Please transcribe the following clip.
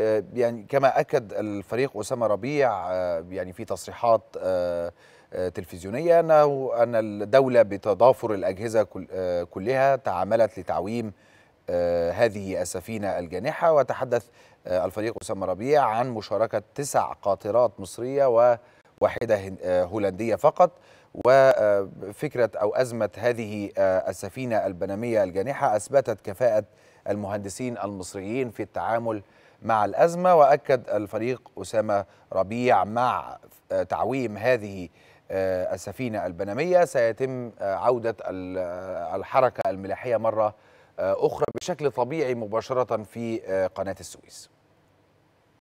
آه، يعني كما اكد الفريق اسامه ربيع آه، يعني في تصريحات آه، تلفزيونيه انه ان الدوله بتضافر الاجهزه كلها تعاملت لتعويم هذه السفينه الجانحه وتحدث الفريق اسامه ربيع عن مشاركه تسع قاطرات مصريه وواحده هولنديه فقط وفكره او ازمه هذه السفينه البنميه الجانحه اثبتت كفاءه المهندسين المصريين في التعامل مع الأزمة وأكد الفريق أسامة ربيع مع آه، تعويم هذه آه، السفينة البنمية سيتم آه، عودة الحركة الملاحية مرة أخرى بشكل طبيعي مباشرة في قناة السويس